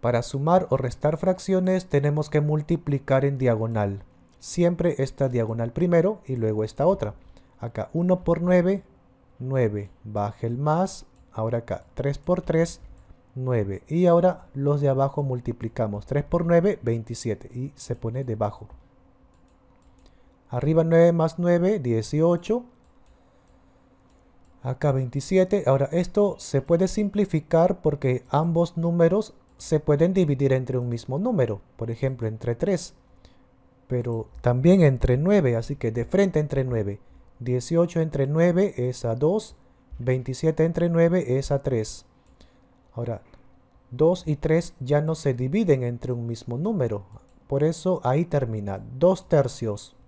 Para sumar o restar fracciones tenemos que multiplicar en diagonal. Siempre esta diagonal primero y luego esta otra. Acá 1 por 9, 9. Baje el más. Ahora acá 3 por 3, 9. Y ahora los de abajo multiplicamos. 3 por 9, 27. Y se pone debajo. Arriba 9 más 9, 18. Acá 27. Ahora esto se puede simplificar porque ambos números se pueden dividir entre un mismo número, por ejemplo entre 3, pero también entre 9, así que de frente entre 9. 18 entre 9 es a 2, 27 entre 9 es a 3. Ahora, 2 y 3 ya no se dividen entre un mismo número, por eso ahí termina, 2 tercios.